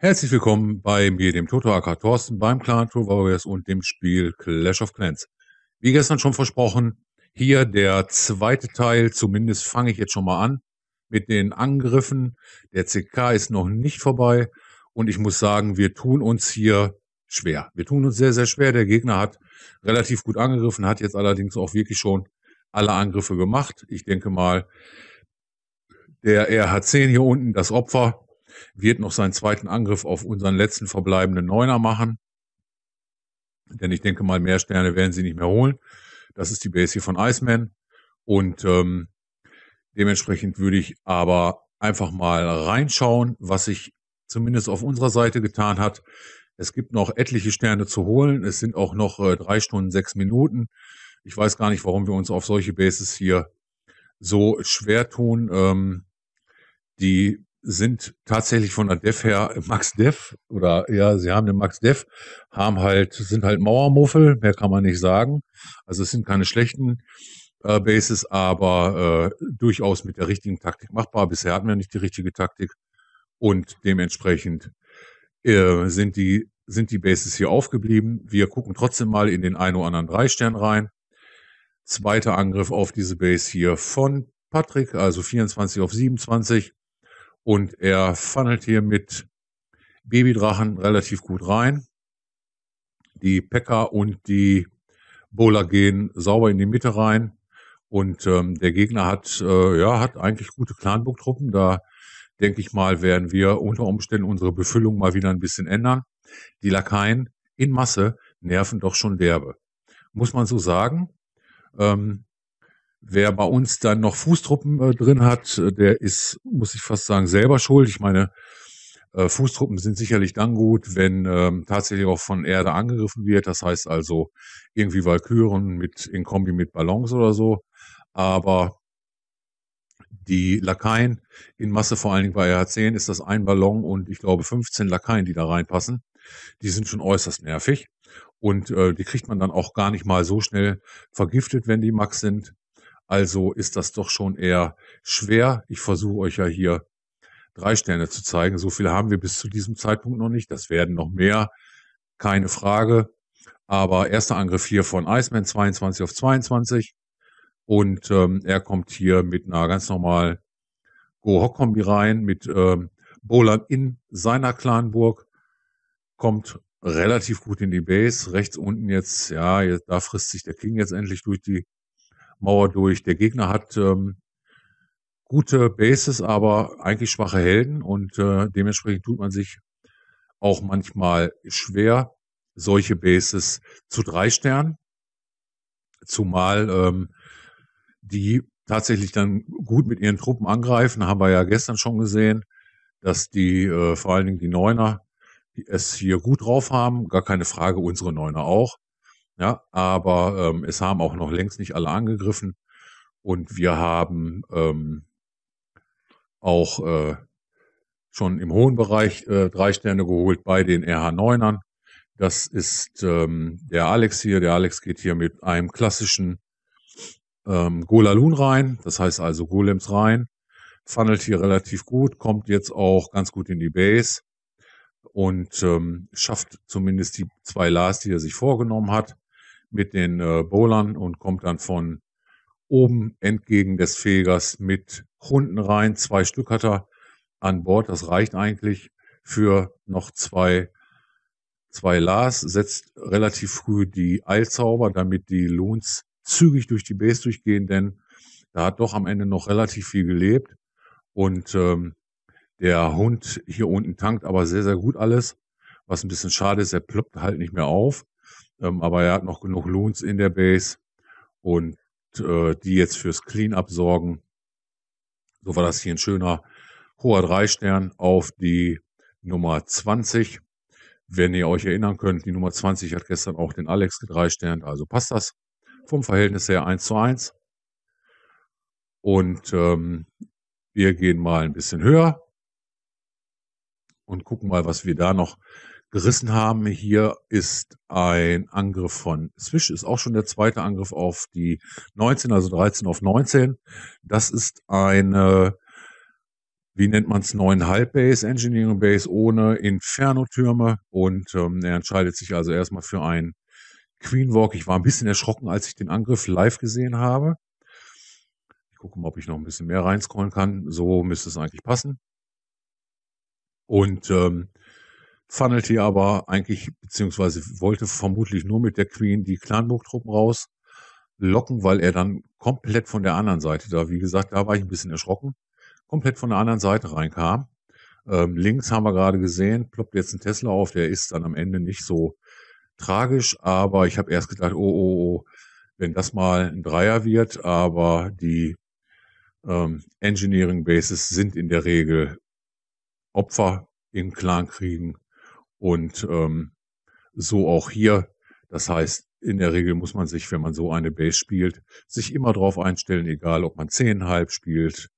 Herzlich willkommen bei mir, dem Toto AK Thorsten, beim Clan Tour Warriors und dem Spiel Clash of Clans. Wie gestern schon versprochen, hier der zweite Teil, zumindest fange ich jetzt schon mal an, mit den Angriffen. Der CK ist noch nicht vorbei. Und ich muss sagen, wir tun uns hier schwer. Wir tun uns sehr, sehr schwer. Der Gegner hat relativ gut angegriffen, hat jetzt allerdings auch wirklich schon alle Angriffe gemacht. Ich denke mal, der RH10 hier unten, das Opfer, wird noch seinen zweiten Angriff auf unseren letzten verbleibenden Neuner machen. Denn ich denke mal, mehr Sterne werden sie nicht mehr holen. Das ist die Base hier von Iceman. Und ähm, Dementsprechend würde ich aber einfach mal reinschauen, was sich zumindest auf unserer Seite getan hat. Es gibt noch etliche Sterne zu holen. Es sind auch noch äh, drei Stunden, sechs Minuten. Ich weiß gar nicht, warum wir uns auf solche Bases hier so schwer tun. Ähm, die sind tatsächlich von der Dev her äh, Max Dev oder ja, sie haben den Max Dev, haben halt, sind halt Mauermuffel, mehr kann man nicht sagen. Also es sind keine schlechten äh, Bases, aber äh, durchaus mit der richtigen Taktik machbar. Bisher hatten wir nicht die richtige Taktik und dementsprechend äh, sind die sind die Bases hier aufgeblieben. Wir gucken trotzdem mal in den ein oder anderen Drei-Stern rein. Zweiter Angriff auf diese Base hier von Patrick, also 24 auf 27. Und er funnelt hier mit Babydrachen relativ gut rein. Die Pekka und die Bola gehen sauber in die Mitte rein. Und ähm, der Gegner hat, äh, ja, hat eigentlich gute Clanburg-Truppen. Da denke ich mal, werden wir unter Umständen unsere Befüllung mal wieder ein bisschen ändern. Die Lakaien in Masse nerven doch schon derbe. Muss man so sagen. Ähm, wer bei uns dann noch Fußtruppen äh, drin hat, äh, der ist, muss ich fast sagen, selber schuld. Ich meine, äh, Fußtruppen sind sicherlich dann gut, wenn ähm, tatsächlich auch von Erde angegriffen wird. Das heißt also irgendwie Valkyren mit in Kombi mit Ballons oder so aber die Lakaien in Masse, vor allen Dingen bei RH10 ist das ein Ballon und ich glaube 15 Lakaien, die da reinpassen. Die sind schon äußerst nervig und äh, die kriegt man dann auch gar nicht mal so schnell vergiftet, wenn die Max sind. Also ist das doch schon eher schwer. Ich versuche euch ja hier drei Sterne zu zeigen. So viele haben wir bis zu diesem Zeitpunkt noch nicht. Das werden noch mehr. Keine Frage. Aber erster Angriff hier von Iceman 22 auf 22. Und ähm, er kommt hier mit einer ganz normal Go-Hock-Kombi rein, mit ähm, Bolan in seiner Clanburg, kommt relativ gut in die Base. Rechts unten jetzt, ja, jetzt, da frisst sich der King jetzt endlich durch die Mauer durch. Der Gegner hat ähm, gute Bases, aber eigentlich schwache Helden und äh, dementsprechend tut man sich auch manchmal schwer, solche Bases zu drei Sternen. Zumal ähm, die tatsächlich dann gut mit ihren Truppen angreifen, haben wir ja gestern schon gesehen, dass die äh, vor allen Dingen die Neuner die es hier gut drauf haben, gar keine Frage, unsere Neuner auch. Ja, aber ähm, es haben auch noch längst nicht alle angegriffen und wir haben ähm, auch äh, schon im hohen Bereich äh, drei Sterne geholt bei den RH9ern. Das ist ähm, der Alex hier. Der Alex geht hier mit einem klassischen ähm, Golalun rein, das heißt also Golems rein, funnelt hier relativ gut, kommt jetzt auch ganz gut in die Base und ähm, schafft zumindest die zwei Last, die er sich vorgenommen hat, mit den äh, Bowlern und kommt dann von oben entgegen des Fegers mit Hunden rein. Zwei Stück hat er an Bord, das reicht eigentlich für noch zwei, zwei Lars, setzt relativ früh die Eilzauber, damit die Loons zügig durch die Base durchgehen, denn da hat doch am Ende noch relativ viel gelebt. Und ähm, der Hund hier unten tankt aber sehr, sehr gut alles. Was ein bisschen schade ist, er ploppt halt nicht mehr auf. Ähm, aber er hat noch genug Loons in der Base und äh, die jetzt fürs Cleanup sorgen. So war das hier ein schöner hoher Drei-Stern auf die Nummer 20. Wenn ihr euch erinnern könnt, die Nummer 20 hat gestern auch den Alex gedreisternt, also passt das vom Verhältnis her 1 zu 1. Und ähm, wir gehen mal ein bisschen höher und gucken mal, was wir da noch gerissen haben. Hier ist ein Angriff von Swish, ist auch schon der zweite Angriff auf die 19, also 13 auf 19. Das ist eine, wie nennt man es, 9,5 Base, Engineering Base ohne Inferno-Türme. Und ähm, er entscheidet sich also erstmal für einen Queen Walk. Ich war ein bisschen erschrocken, als ich den Angriff live gesehen habe. Ich gucke mal, ob ich noch ein bisschen mehr reinscrollen kann. So müsste es eigentlich passen. Und ähm, funnelte aber eigentlich, beziehungsweise wollte vermutlich nur mit der Queen die Clanburg-Truppen rauslocken, weil er dann komplett von der anderen Seite da, wie gesagt, da war ich ein bisschen erschrocken, komplett von der anderen Seite reinkam. Ähm, links haben wir gerade gesehen, ploppt jetzt ein Tesla auf, der ist dann am Ende nicht so tragisch, aber ich habe erst gedacht, oh, oh, oh, wenn das mal ein Dreier wird, aber die ähm, Engineering Bases sind in der Regel Opfer in Clankriegen und ähm, so auch hier. Das heißt, in der Regel muss man sich, wenn man so eine Base spielt, sich immer drauf einstellen, egal ob man zehnhalb spielt,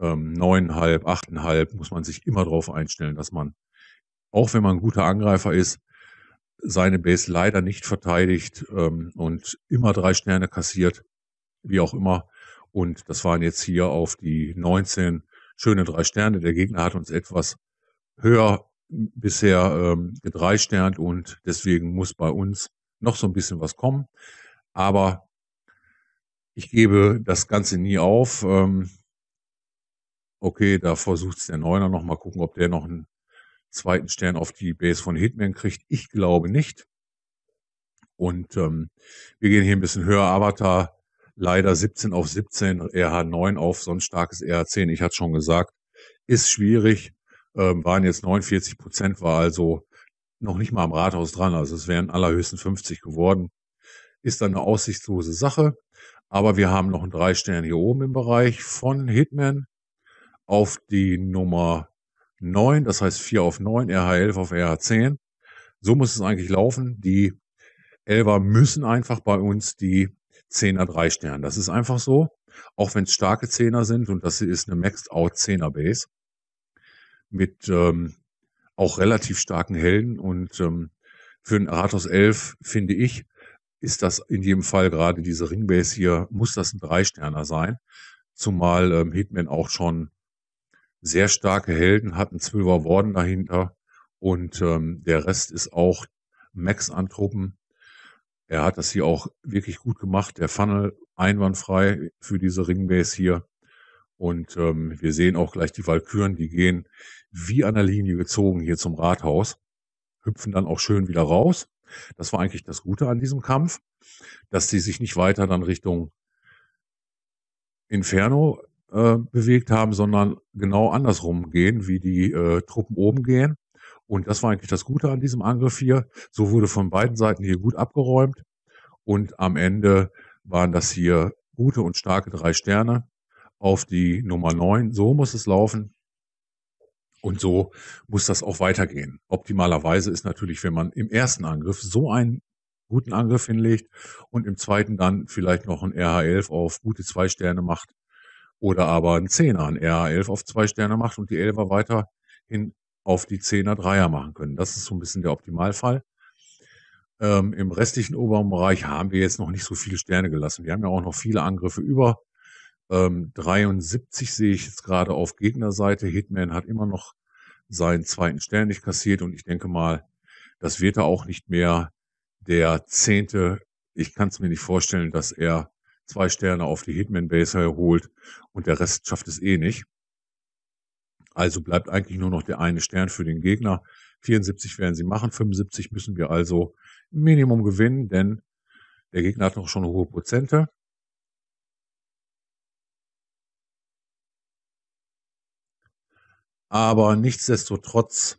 ähm, ähm, achteinhalb, muss man sich immer drauf einstellen, dass man, auch wenn man ein guter Angreifer ist, seine Base leider nicht verteidigt ähm, und immer drei Sterne kassiert, wie auch immer. Und das waren jetzt hier auf die 19 schöne drei Sterne. Der Gegner hat uns etwas höher bisher ähm, gedreisternt und deswegen muss bei uns noch so ein bisschen was kommen. Aber ich gebe das Ganze nie auf. Ähm, okay, da versucht es der Neuner nochmal gucken, ob der noch einen zweiten Stern auf die Base von Hitman kriegt. Ich glaube nicht. Und ähm, wir gehen hier ein bisschen höher. Avatar leider 17 auf 17, RH9 auf so ein starkes RH10. Ich hatte schon gesagt, ist schwierig. Ähm, waren jetzt 49 Prozent, war also noch nicht mal am Rathaus dran. Also es wären allerhöchsten 50 geworden. Ist dann eine aussichtslose Sache. Aber wir haben noch einen 3 Stern hier oben im Bereich von Hitman auf die Nummer 9, das heißt 4 auf 9, RH11 auf RH10. So muss es eigentlich laufen. Die 11er müssen einfach bei uns die 10er 3 sternen. Das ist einfach so, auch wenn es starke 10er sind und das hier ist eine Maxed Out 10er Base mit ähm, auch relativ starken Helden und ähm, für einen Aratos 11 finde ich, ist das in jedem Fall gerade diese Ringbase hier, muss das ein Dreisterner sein, zumal ähm, Hitman auch schon sehr starke Helden, hat einen Zwölfer Worden dahinter und ähm, der Rest ist auch Max an Truppen. Er hat das hier auch wirklich gut gemacht. Der Funnel einwandfrei für diese Ringbase hier. Und ähm, wir sehen auch gleich die Walküren, die gehen wie an der Linie gezogen hier zum Rathaus, hüpfen dann auch schön wieder raus. Das war eigentlich das Gute an diesem Kampf, dass die sich nicht weiter dann Richtung Inferno äh, bewegt haben, sondern genau andersrum gehen, wie die äh, Truppen oben gehen. Und das war eigentlich das Gute an diesem Angriff hier. So wurde von beiden Seiten hier gut abgeräumt. Und am Ende waren das hier gute und starke drei Sterne auf die Nummer 9. So muss es laufen. Und so muss das auch weitergehen. Optimalerweise ist natürlich, wenn man im ersten Angriff so einen guten Angriff hinlegt und im zweiten dann vielleicht noch ein RH11 auf gute zwei Sterne macht, oder aber ein Zehner, ein RA11 auf zwei Sterne macht und die Elfer weiterhin auf die Zehner Dreier machen können. Das ist so ein bisschen der Optimalfall. Ähm, Im restlichen oberen Bereich haben wir jetzt noch nicht so viele Sterne gelassen. Wir haben ja auch noch viele Angriffe über. Ähm, 73 sehe ich jetzt gerade auf Gegnerseite. Hitman hat immer noch seinen zweiten Stern nicht kassiert und ich denke mal, das wird er auch nicht mehr. Der zehnte, ich kann es mir nicht vorstellen, dass er zwei Sterne auf die Hitman Base erholt und der Rest schafft es eh nicht. Also bleibt eigentlich nur noch der eine Stern für den Gegner. 74 werden sie machen, 75 müssen wir also Minimum gewinnen, denn der Gegner hat noch schon hohe Prozente. Aber nichtsdestotrotz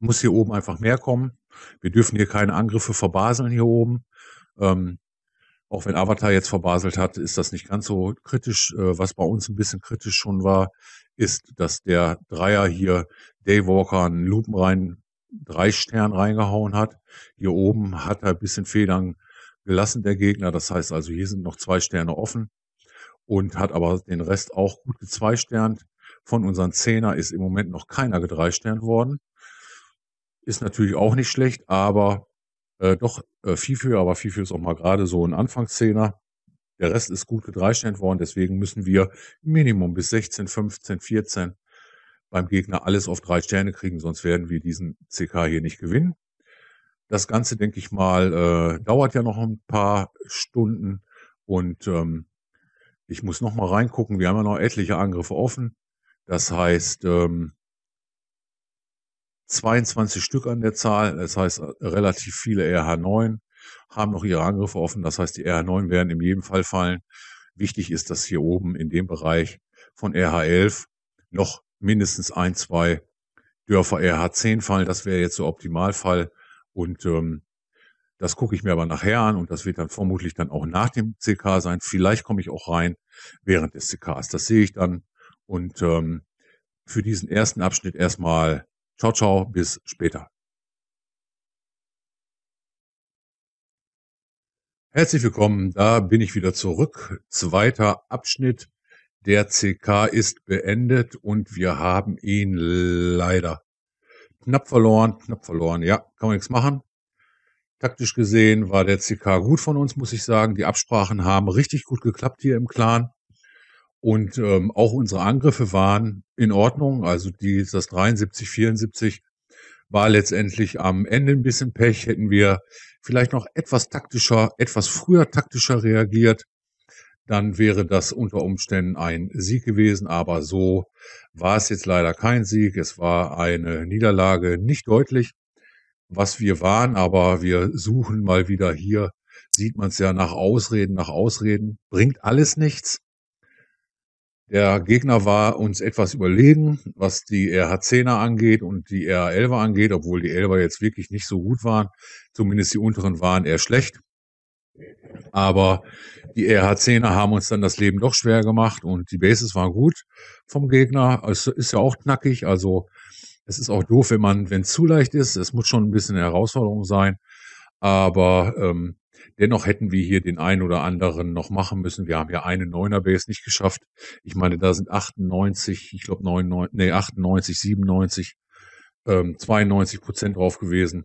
muss hier oben einfach mehr kommen. Wir dürfen hier keine Angriffe verbaseln hier oben. Ähm, auch wenn Avatar jetzt verbaselt hat, ist das nicht ganz so kritisch. Äh, was bei uns ein bisschen kritisch schon war, ist, dass der Dreier hier Daywalker einen lupenreinen drei Stern reingehauen hat. Hier oben hat er ein bisschen Federn gelassen, der Gegner. Das heißt also, hier sind noch zwei Sterne offen und hat aber den Rest auch gut gezweisternt. Von unseren Zehner ist im Moment noch keiner gedreisternt worden. Ist natürlich auch nicht schlecht, aber äh, doch, äh, Fifi, aber Fifi ist auch mal gerade so ein Anfangszehner. Der Rest ist gut gedreistellt worden, deswegen müssen wir Minimum bis 16, 15, 14 beim Gegner alles auf drei Sterne kriegen, sonst werden wir diesen CK hier nicht gewinnen. Das Ganze, denke ich mal, äh, dauert ja noch ein paar Stunden und ähm, ich muss noch mal reingucken. Wir haben ja noch etliche Angriffe offen. Das heißt, ähm, 22 Stück an der Zahl, das heißt äh, relativ viele RH9 haben noch ihre Angriffe offen, das heißt die RH9 werden in jedem Fall fallen. Wichtig ist, dass hier oben in dem Bereich von RH11 noch mindestens ein, zwei Dörfer RH10 fallen, das wäre jetzt der Optimalfall und ähm, das gucke ich mir aber nachher an und das wird dann vermutlich dann auch nach dem CK sein. Vielleicht komme ich auch rein während des CKs. Das sehe ich dann. Und ähm, für diesen ersten Abschnitt erstmal Ciao, ciao, bis später. Herzlich willkommen, da bin ich wieder zurück. Zweiter Abschnitt. Der CK ist beendet und wir haben ihn leider knapp verloren, knapp verloren. Ja, kann man nichts machen. Taktisch gesehen war der CK gut von uns, muss ich sagen. Die Absprachen haben richtig gut geklappt hier im Clan. Und ähm, auch unsere Angriffe waren in Ordnung. Also die, das 73, 74 war letztendlich am Ende ein bisschen Pech. Hätten wir vielleicht noch etwas taktischer, etwas früher taktischer reagiert, dann wäre das unter Umständen ein Sieg gewesen. Aber so war es jetzt leider kein Sieg. Es war eine Niederlage, nicht deutlich, was wir waren. Aber wir suchen mal wieder hier, sieht man es ja, nach Ausreden, nach Ausreden. Bringt alles nichts. Der Gegner war uns etwas überlegen, was die RH10er angeht und die RH11er angeht, obwohl die 11er jetzt wirklich nicht so gut waren. Zumindest die unteren waren eher schlecht. Aber die RH10er haben uns dann das Leben doch schwer gemacht und die Bases waren gut vom Gegner. Es ist ja auch knackig, also es ist auch doof, wenn man, wenn es zu leicht ist. Es muss schon ein bisschen eine Herausforderung sein. Aber ähm, Dennoch hätten wir hier den einen oder anderen noch machen müssen. Wir haben ja eine Neuner-Base nicht geschafft. Ich meine, da sind 98, ich glaube 99, nee, 98, 97, ähm, 92 Prozent drauf gewesen.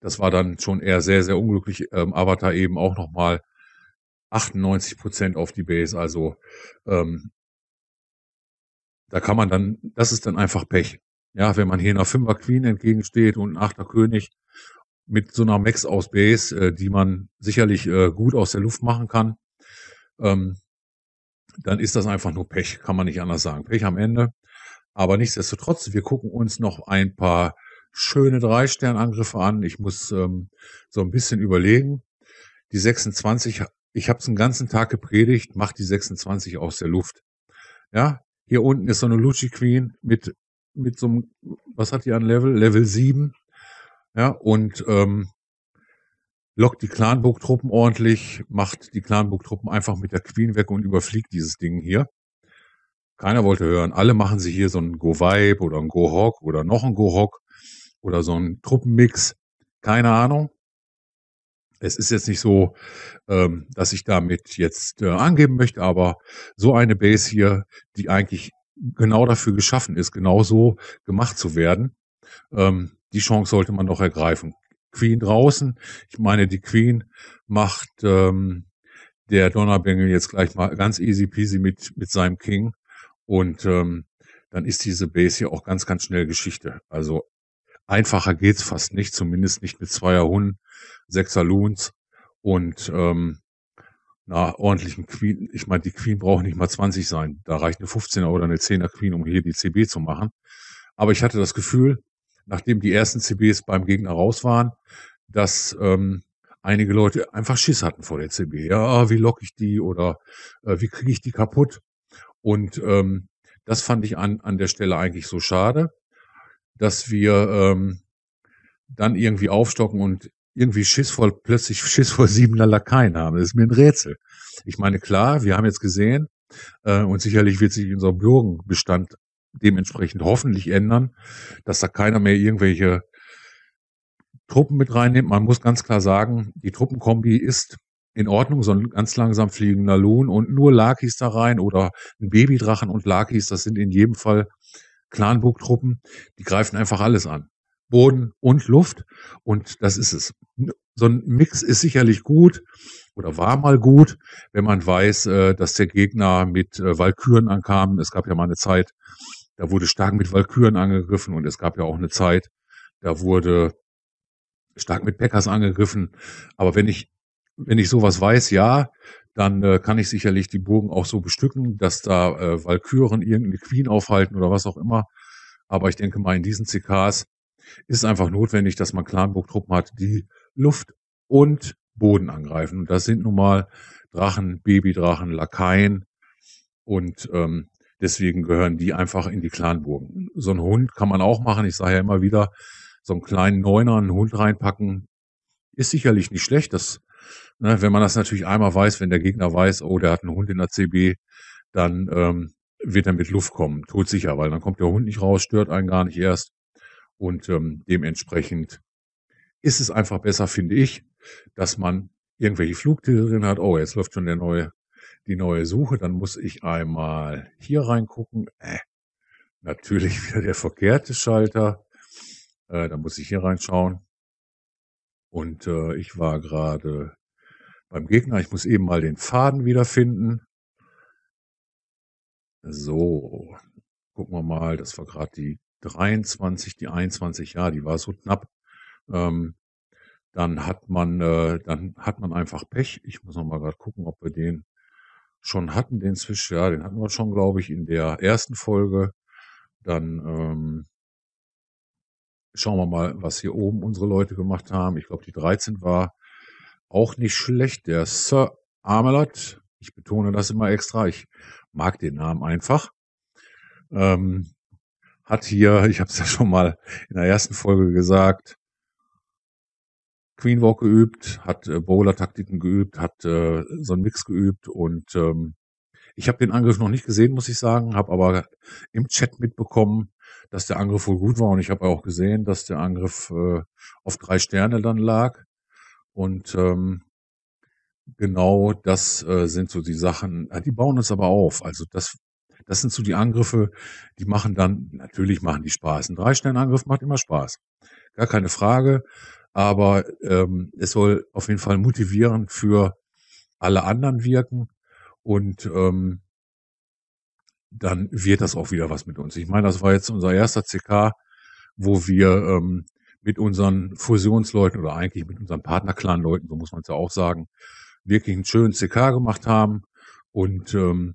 Das war dann schon eher sehr, sehr unglücklich. Ähm, Avatar eben auch nochmal 98 Prozent auf die Base. Also ähm, da kann man dann, das ist dann einfach Pech. Ja, wenn man hier einer Fünfer Queen entgegensteht und ein Achter König mit so einer Max aus Base, äh, die man sicherlich äh, gut aus der Luft machen kann, ähm, dann ist das einfach nur Pech, kann man nicht anders sagen. Pech am Ende. Aber nichtsdestotrotz, wir gucken uns noch ein paar schöne Drei-Stern-Angriffe an. Ich muss ähm, so ein bisschen überlegen. Die 26, ich habe es den ganzen Tag gepredigt, macht die 26 aus der Luft. Ja, hier unten ist so eine Lucci Queen mit, mit so einem, was hat die an Level? Level 7 ja, und ähm, lockt die Clanburg-Truppen ordentlich, macht die Clanburg-Truppen einfach mit der Queen weg und überfliegt dieses Ding hier. Keiner wollte hören. Alle machen sich hier so ein Go-Vibe oder ein Go-Hawk oder noch ein Go-Hawk oder so ein Truppenmix. Keine Ahnung. Es ist jetzt nicht so, ähm, dass ich damit jetzt äh, angeben möchte, aber so eine Base hier, die eigentlich genau dafür geschaffen ist, genau so gemacht zu werden, ähm, die Chance sollte man doch ergreifen. Queen draußen, ich meine, die Queen macht ähm, der Donnerbengel jetzt gleich mal ganz easy peasy mit, mit seinem King und ähm, dann ist diese Base hier auch ganz, ganz schnell Geschichte. Also einfacher geht's fast nicht, zumindest nicht mit zweier Hunden, sechser Loons und ähm, na, ordentlichen Queen. Ich meine, die Queen braucht nicht mal 20 sein. Da reicht eine 15er oder eine 10er Queen, um hier die CB zu machen. Aber ich hatte das Gefühl, nachdem die ersten CBs beim Gegner raus waren, dass ähm, einige Leute einfach Schiss hatten vor der CB. Ja, ah, wie lock ich die oder äh, wie kriege ich die kaputt? Und ähm, das fand ich an, an der Stelle eigentlich so schade, dass wir ähm, dann irgendwie aufstocken und irgendwie Schiss vor, plötzlich Schiss vor siebener Lakaien haben. Das ist mir ein Rätsel. Ich meine, klar, wir haben jetzt gesehen, äh, und sicherlich wird sich unser Bürgenbestand dementsprechend hoffentlich ändern, dass da keiner mehr irgendwelche Truppen mit reinnimmt. Man muss ganz klar sagen, die Truppenkombi ist in Ordnung, so ein ganz langsam fliegender Lohn und nur Lakis da rein oder ein Babydrachen und Lakis, das sind in jedem Fall Clanburg-Truppen, die greifen einfach alles an. Boden und Luft und das ist es. So ein Mix ist sicherlich gut, oder war mal gut, wenn man weiß, äh, dass der Gegner mit äh, Walküren ankam. Es gab ja mal eine Zeit, da wurde stark mit Walküren angegriffen und es gab ja auch eine Zeit, da wurde stark mit Packers angegriffen. Aber wenn ich, wenn ich sowas weiß, ja, dann äh, kann ich sicherlich die Burgen auch so bestücken, dass da äh, Walküren irgendeine Queen aufhalten oder was auch immer. Aber ich denke mal, in diesen CKs ist einfach notwendig, dass man Clanburg-Truppen hat, die Luft und Boden angreifen. Und das sind nun mal Drachen, Babydrachen, Lakaien. Und ähm, deswegen gehören die einfach in die Clanburgen. So ein Hund kann man auch machen. Ich sage ja immer wieder, so einen kleinen Neuner, einen Hund reinpacken, ist sicherlich nicht schlecht. Das, ne, wenn man das natürlich einmal weiß, wenn der Gegner weiß, oh, der hat einen Hund in der CB, dann ähm, wird er mit Luft kommen, sicher, weil dann kommt der Hund nicht raus, stört einen gar nicht erst. Und ähm, dementsprechend ist es einfach besser, finde ich, dass man irgendwelche Flugtiere drin hat. Oh, jetzt läuft schon der neue, die neue Suche. Dann muss ich einmal hier reingucken. Äh, natürlich wieder der verkehrte Schalter. Äh, dann muss ich hier reinschauen. Und äh, ich war gerade beim Gegner. Ich muss eben mal den Faden wiederfinden. So, gucken wir mal. Das war gerade die 23, die 21. Ja, die war so knapp ähm, dann hat man, äh, dann hat man einfach Pech. Ich muss noch mal gerade gucken, ob wir den schon hatten, den Zwisch, ja, den hatten wir schon, glaube ich, in der ersten Folge. Dann ähm, schauen wir mal, was hier oben unsere Leute gemacht haben. Ich glaube, die 13 war auch nicht schlecht. Der Sir Amelot, ich betone das immer extra, ich mag den Namen einfach. Ähm, hat hier, ich habe es ja schon mal in der ersten Folge gesagt, Queenwalk geübt, hat äh, Bowler-Taktiken geübt, hat äh, so einen Mix geübt und ähm, ich habe den Angriff noch nicht gesehen, muss ich sagen, habe aber im Chat mitbekommen, dass der Angriff wohl gut war und ich habe auch gesehen, dass der Angriff äh, auf drei Sterne dann lag und ähm, genau das äh, sind so die Sachen, äh, die bauen uns aber auf, also das das sind so die Angriffe, die machen dann, natürlich machen die Spaß. Ein Drei-Sterne-Angriff macht immer Spaß. Gar keine Frage aber ähm, es soll auf jeden Fall motivierend für alle anderen wirken und ähm, dann wird das auch wieder was mit uns. Ich meine, das war jetzt unser erster CK, wo wir ähm, mit unseren Fusionsleuten oder eigentlich mit unseren Partnerclan-Leuten, so muss man es ja auch sagen, wirklich einen schönen CK gemacht haben. Und ähm,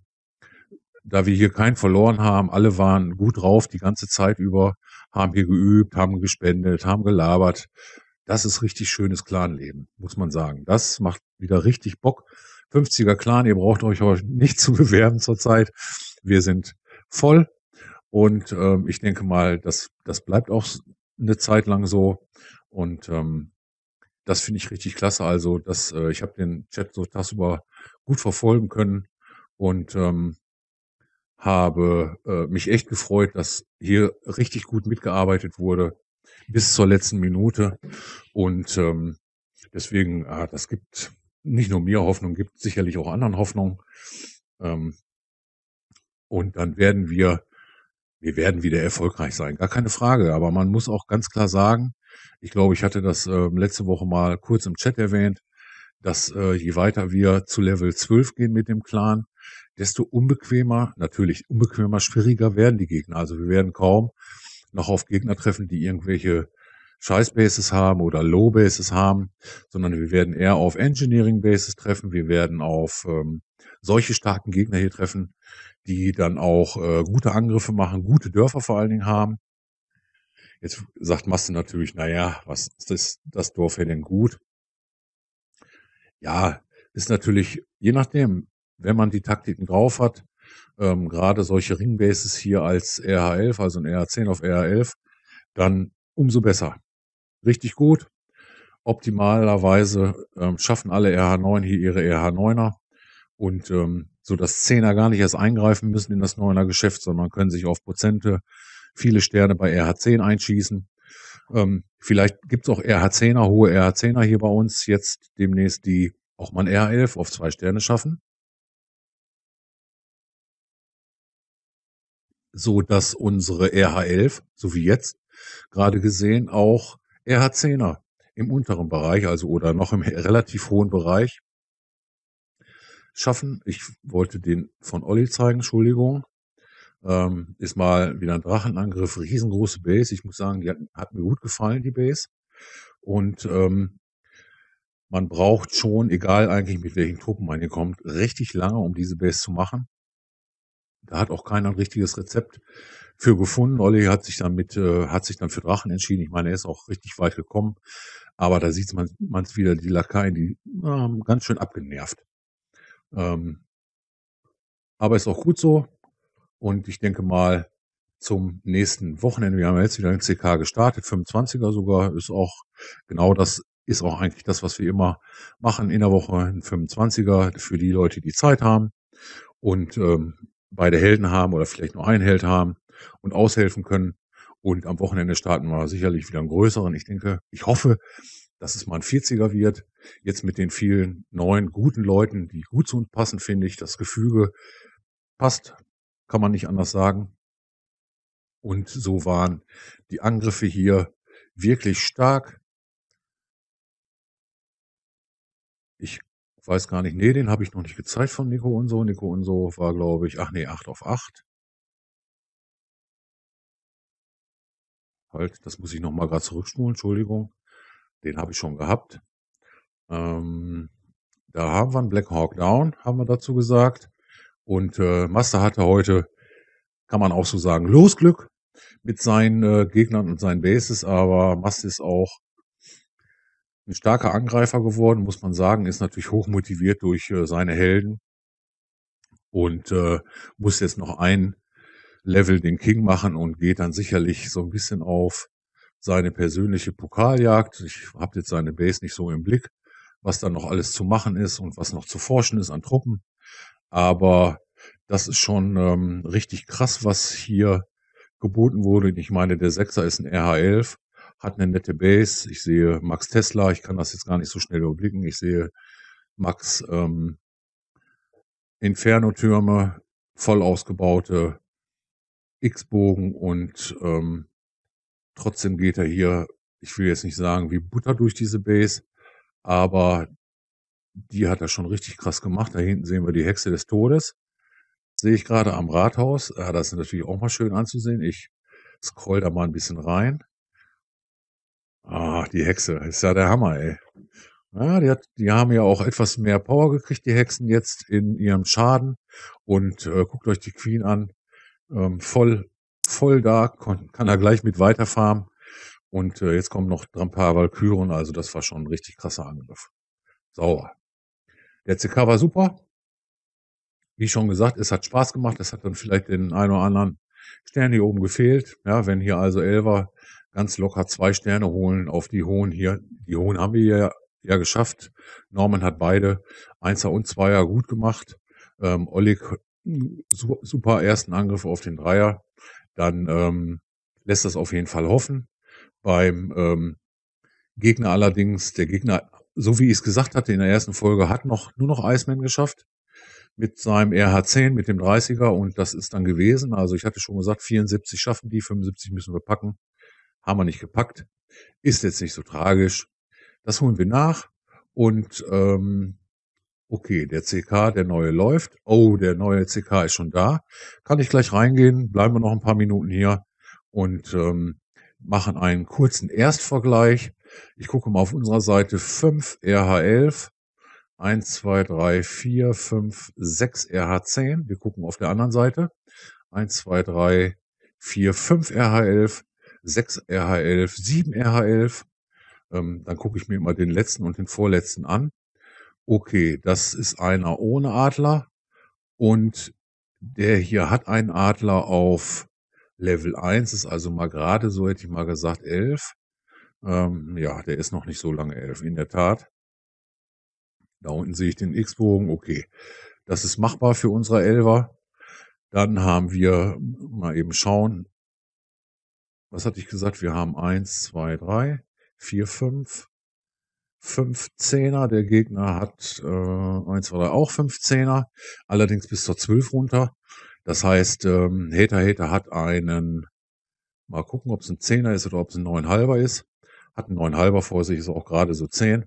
da wir hier keinen verloren haben, alle waren gut drauf die ganze Zeit über, haben hier geübt, haben gespendet, haben gelabert, das ist richtig schönes Clanleben, muss man sagen. Das macht wieder richtig Bock. 50er Clan, ihr braucht euch aber nicht zu bewerben zurzeit. Wir sind voll. Und ähm, ich denke mal, das, das bleibt auch eine Zeit lang so. Und ähm, das finde ich richtig klasse. Also, dass äh, ich habe den Chat so tagsüber gut verfolgen können und ähm, habe äh, mich echt gefreut, dass hier richtig gut mitgearbeitet wurde bis zur letzten Minute. Und ähm, deswegen, ah, das gibt nicht nur mir Hoffnung, gibt sicherlich auch anderen Hoffnung. Ähm, und dann werden wir, wir werden wieder erfolgreich sein, gar keine Frage. Aber man muss auch ganz klar sagen, ich glaube, ich hatte das äh, letzte Woche mal kurz im Chat erwähnt, dass äh, je weiter wir zu Level 12 gehen mit dem Clan, desto unbequemer, natürlich unbequemer, schwieriger werden die Gegner. Also wir werden kaum noch auf Gegner treffen, die irgendwelche Scheiß-Bases haben oder Low-Bases haben, sondern wir werden eher auf Engineering-Bases treffen, wir werden auf ähm, solche starken Gegner hier treffen, die dann auch äh, gute Angriffe machen, gute Dörfer vor allen Dingen haben. Jetzt sagt Masse natürlich, naja, was ist das, das Dorf hier denn gut? Ja, ist natürlich, je nachdem, wenn man die Taktiken drauf hat, ähm, gerade solche Ringbases hier als RH11, also ein RH10 auf RH11, dann umso besser. Richtig gut. Optimalerweise ähm, schaffen alle RH9 hier ihre RH9er und ähm, so dass 10er gar nicht erst eingreifen müssen in das 9er Geschäft, sondern können sich auf Prozente viele Sterne bei RH10 einschießen. Ähm, vielleicht gibt's auch RH10er, hohe RH10er hier bei uns jetzt demnächst, die auch mal ein RH11 auf zwei Sterne schaffen. so dass unsere RH11, so wie jetzt gerade gesehen, auch RH10er im unteren Bereich, also oder noch im relativ hohen Bereich schaffen. Ich wollte den von Olli zeigen, Entschuldigung. Ähm, ist mal wieder ein Drachenangriff, riesengroße Base. Ich muss sagen, die hat, hat mir gut gefallen, die Base. Und ähm, man braucht schon, egal eigentlich mit welchen Truppen man hier kommt, richtig lange, um diese Base zu machen. Da hat auch keiner ein richtiges Rezept für gefunden. Olli hat sich dann mit, äh, hat sich dann für Drachen entschieden. Ich meine, er ist auch richtig weit gekommen. Aber da sieht man man wieder, die Lakaien, die haben äh, ganz schön abgenervt. Ähm, aber ist auch gut so. Und ich denke mal, zum nächsten Wochenende, wir haben jetzt wieder ein CK gestartet, 25er sogar, ist auch genau das, ist auch eigentlich das, was wir immer machen in der Woche, ein 25er für die Leute, die Zeit haben. Und ähm, beide Helden haben oder vielleicht nur einen Held haben und aushelfen können. Und am Wochenende starten wir sicherlich wieder einen größeren. Ich denke, ich hoffe, dass es mal ein 40er wird. Jetzt mit den vielen neuen, guten Leuten, die gut zu uns passen, finde ich. Das Gefüge passt, kann man nicht anders sagen. Und so waren die Angriffe hier wirklich stark. Ich weiß gar nicht, nee, den habe ich noch nicht gezeigt von Nico und so. Nico und so war, glaube ich, ach nee, 8 auf 8. Halt, das muss ich nochmal gerade zurückspulen, Entschuldigung. Den habe ich schon gehabt. Ähm, da haben wir einen Black Hawk Down, haben wir dazu gesagt. Und äh, Master hatte heute, kann man auch so sagen, Losglück mit seinen äh, Gegnern und seinen Bases, aber Master ist auch ein starker Angreifer geworden, muss man sagen, ist natürlich hoch motiviert durch äh, seine Helden und äh, muss jetzt noch ein Level den King machen und geht dann sicherlich so ein bisschen auf seine persönliche Pokaljagd. Ich habe jetzt seine Base nicht so im Blick, was da noch alles zu machen ist und was noch zu forschen ist an Truppen. Aber das ist schon ähm, richtig krass, was hier geboten wurde. Ich meine, der Sechser ist ein RH11 hat eine nette Base. Ich sehe Max Tesla, ich kann das jetzt gar nicht so schnell überblicken. Ich sehe Max ähm, Inferno-Türme, voll ausgebaute X-Bogen und ähm, trotzdem geht er hier, ich will jetzt nicht sagen wie Butter durch diese Base, aber die hat er schon richtig krass gemacht. Da hinten sehen wir die Hexe des Todes. Sehe ich gerade am Rathaus. Ja, das ist natürlich auch mal schön anzusehen. Ich scroll da mal ein bisschen rein. Ah, die Hexe, ist ja der Hammer, ey. Ja, die, hat, die haben ja auch etwas mehr Power gekriegt, die Hexen jetzt in ihrem Schaden. Und äh, guckt euch die Queen an. Ähm, voll, voll da, kann, er gleich mit weiterfahren. Und äh, jetzt kommen noch ein paar Valkyren, also das war schon ein richtig krasser Angriff. Sauer. Der CK war super. Wie schon gesagt, es hat Spaß gemacht. Es hat dann vielleicht den einen oder anderen Stern hier oben gefehlt. Ja, wenn hier also Elva ganz locker zwei Sterne holen auf die hohen hier. Die hohen haben wir ja, ja geschafft. Norman hat beide Einser und Zweier gut gemacht. Ähm, Oleg hm, super ersten Angriff auf den Dreier. Dann ähm, lässt das auf jeden Fall hoffen. Beim ähm, Gegner allerdings, der Gegner, so wie ich es gesagt hatte in der ersten Folge, hat noch nur noch Iceman geschafft mit seinem RH10, mit dem 30er und das ist dann gewesen. Also ich hatte schon gesagt, 74 schaffen die, 75 müssen wir packen haben wir nicht gepackt, ist jetzt nicht so tragisch. Das holen wir nach und ähm, okay, der CK, der neue läuft. Oh, der neue CK ist schon da. Kann ich gleich reingehen, bleiben wir noch ein paar Minuten hier und ähm, machen einen kurzen Erstvergleich. Ich gucke mal auf unserer Seite 5 RH11, 1, 2, 3, 4, 5, 6 RH10. Wir gucken auf der anderen Seite 1, 2, 3, 4, 5 RH11, 6 RH11, 7 RH11. Ähm, dann gucke ich mir immer den letzten und den vorletzten an. Okay, das ist einer ohne Adler und der hier hat einen Adler auf Level 1, ist also mal gerade, so hätte ich mal gesagt, 11. Ähm, ja, der ist noch nicht so lange 11, in der Tat. Da unten sehe ich den X-Bogen, okay. Das ist machbar für unsere Elver. Dann haben wir, mal eben schauen, was hatte ich gesagt? Wir haben eins, zwei, drei, vier, fünf, fünf Zehner. Der Gegner hat äh, 1, 2, 3 auch fünf Zehner, allerdings bis zur zwölf runter. Das heißt, ähm, Hater Hater hat einen, mal gucken, ob es ein Zehner ist oder ob es ein Neunhalber ist. Hat einen Neunhalber vor sich, ist auch gerade so zehn.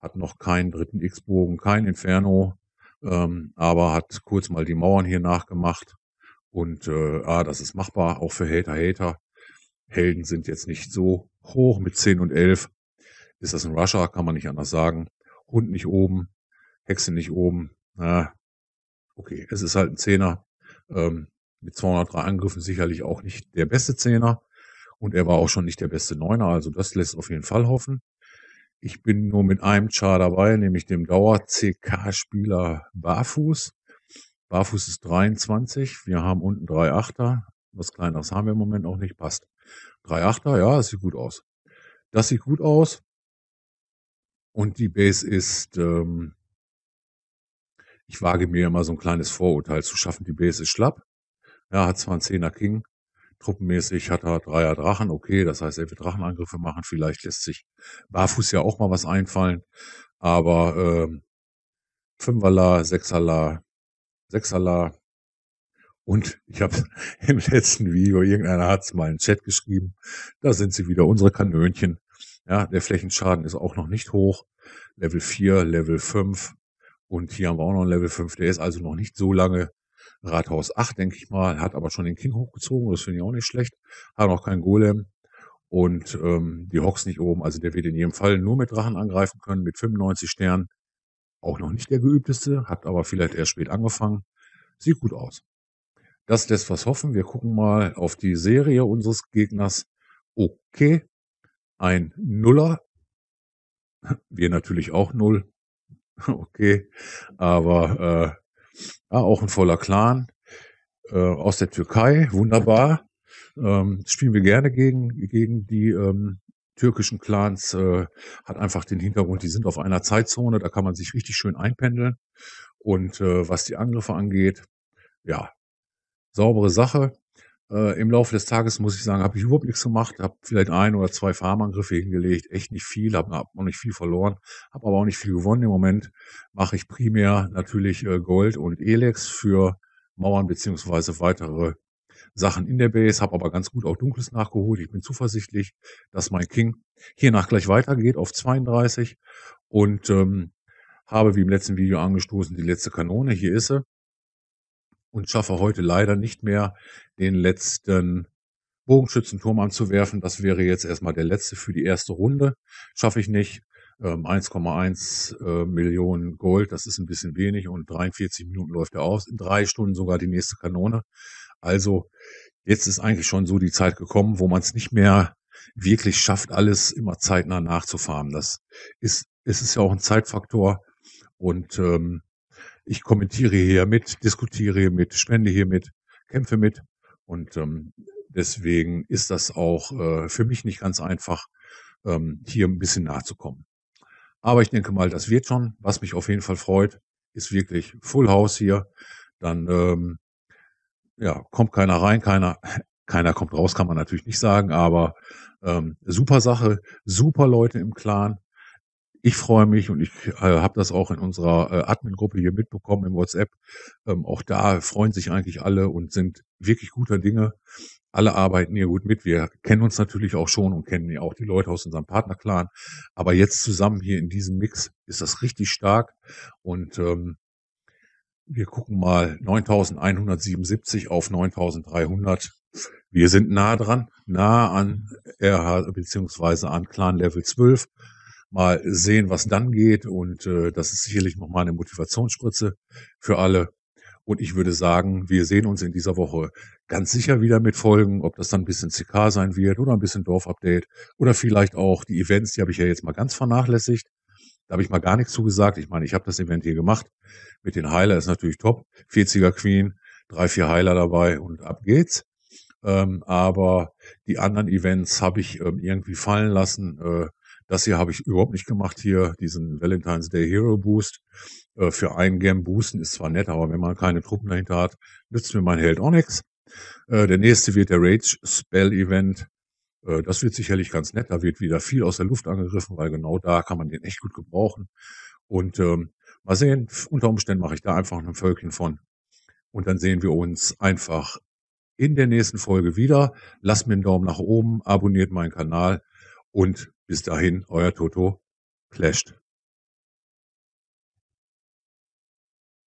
Hat noch keinen dritten X-Bogen, kein Inferno, ähm, aber hat kurz mal die Mauern hier nachgemacht. Und äh, ah, das ist machbar, auch für Hater Hater. Helden sind jetzt nicht so hoch mit 10 und 11. Ist das ein Rusher? Kann man nicht anders sagen. Hund nicht oben, Hexe nicht oben. Na, okay, es ist halt ein Zehner. Ähm, mit 203 Angriffen sicherlich auch nicht der beste Zehner. Und er war auch schon nicht der beste Neuner. Also das lässt auf jeden Fall hoffen. Ich bin nur mit einem Char dabei, nämlich dem Dauer-CK-Spieler Barfuß. Barfuß ist 23. Wir haben unten drei Achter. Was Kleineres haben wir im Moment auch nicht. Passt. 3,8er, ja, das sieht gut aus. Das sieht gut aus. Und die Base ist, ähm, ich wage mir ja mal so ein kleines Vorurteil zu schaffen. Die Base ist schlapp. Ja, hat zwar einen 10er King. Truppenmäßig hat er Dreier Drachen. Okay, das heißt, er wird Drachenangriffe machen. Vielleicht lässt sich Barfuß ja auch mal was einfallen. Aber ähm, 5er 6er La, La, 6er La, und ich habe im letzten Video, irgendeiner hat es mal in den Chat geschrieben, da sind sie wieder, unsere Kanönchen. Ja, der Flächenschaden ist auch noch nicht hoch. Level 4, Level 5. Und hier haben wir auch noch einen Level 5, der ist also noch nicht so lange. Rathaus 8, denke ich mal, hat aber schon den King hochgezogen, das finde ich auch nicht schlecht. Hat noch keinen Golem. Und ähm, die Hawks nicht oben, also der wird in jedem Fall nur mit Drachen angreifen können, mit 95 Sternen. Auch noch nicht der geübteste, hat aber vielleicht erst spät angefangen. Sieht gut aus. Das lässt was hoffen. Wir gucken mal auf die Serie unseres Gegners. Okay, ein Nuller. Wir natürlich auch Null. Okay, aber äh, ja, ah, auch ein voller Clan äh, aus der Türkei. Wunderbar. Ähm, spielen wir gerne gegen, gegen die ähm, türkischen Clans. Äh, hat einfach den Hintergrund, die sind auf einer Zeitzone, da kann man sich richtig schön einpendeln. Und äh, was die Angriffe angeht, ja, saubere Sache. Äh, Im Laufe des Tages, muss ich sagen, habe ich überhaupt nichts gemacht, habe vielleicht ein oder zwei Farmangriffe hingelegt, echt nicht viel, habe hab noch nicht viel verloren, habe aber auch nicht viel gewonnen. Im Moment mache ich primär natürlich äh, Gold und Elex für Mauern beziehungsweise weitere Sachen in der Base, habe aber ganz gut auch Dunkles nachgeholt. Ich bin zuversichtlich, dass mein King hiernach gleich weitergeht auf 32 und ähm, habe, wie im letzten Video angestoßen, die letzte Kanone. Hier ist sie und schaffe heute leider nicht mehr den letzten Bogenschützenturm anzuwerfen. Das wäre jetzt erstmal der letzte für die erste Runde. Schaffe ich nicht. 1,1 ähm, äh, Millionen Gold, das ist ein bisschen wenig und 43 Minuten läuft er aus. In drei Stunden sogar die nächste Kanone. Also jetzt ist eigentlich schon so die Zeit gekommen, wo man es nicht mehr wirklich schafft, alles immer zeitnah nachzufahren. Das ist, ist es ja auch ein Zeitfaktor und ähm, ich kommentiere hier mit, diskutiere hier mit, spende hier mit, kämpfe mit. Und ähm, deswegen ist das auch äh, für mich nicht ganz einfach, ähm, hier ein bisschen nachzukommen. Aber ich denke mal, das wird schon. Was mich auf jeden Fall freut, ist wirklich Full House hier. Dann ähm, ja, kommt keiner rein, keiner, keiner kommt raus, kann man natürlich nicht sagen, aber ähm, super Sache, super Leute im Clan ich freue mich und ich äh, habe das auch in unserer äh, Admin-Gruppe hier mitbekommen im WhatsApp. Ähm, auch da freuen sich eigentlich alle und sind wirklich guter Dinge. Alle arbeiten hier gut mit. Wir kennen uns natürlich auch schon und kennen ja auch die Leute aus unserem Partnerclan. Aber jetzt zusammen hier in diesem Mix ist das richtig stark. Und ähm, wir gucken mal 9177 auf 9300. Wir sind nah dran, nah an RH beziehungsweise an Clan Level 12 mal sehen, was dann geht. Und äh, das ist sicherlich nochmal eine Motivationsspritze für alle. Und ich würde sagen, wir sehen uns in dieser Woche ganz sicher wieder mit Folgen, ob das dann ein bisschen CK sein wird oder ein bisschen Dorfupdate oder vielleicht auch die Events, die habe ich ja jetzt mal ganz vernachlässigt. Da habe ich mal gar nichts zugesagt. Ich meine, ich habe das Event hier gemacht. Mit den Heiler ist natürlich top. 40er Queen, drei, vier Heiler dabei und ab geht's. Ähm, aber die anderen Events habe ich ähm, irgendwie fallen lassen. Äh, das hier habe ich überhaupt nicht gemacht hier, diesen Valentine's Day Hero Boost. Äh, für ein Game boosten ist zwar nett, aber wenn man keine Truppen dahinter hat, nützt mir mein Held auch nichts. Äh, der nächste wird der Rage Spell Event. Äh, das wird sicherlich ganz nett. Da wird wieder viel aus der Luft angegriffen, weil genau da kann man den echt gut gebrauchen. Und ähm, mal sehen, unter Umständen mache ich da einfach ein Völkchen von. Und dann sehen wir uns einfach in der nächsten Folge wieder. Lasst mir einen Daumen nach oben, abonniert meinen Kanal und bis dahin, euer Toto. Clashed.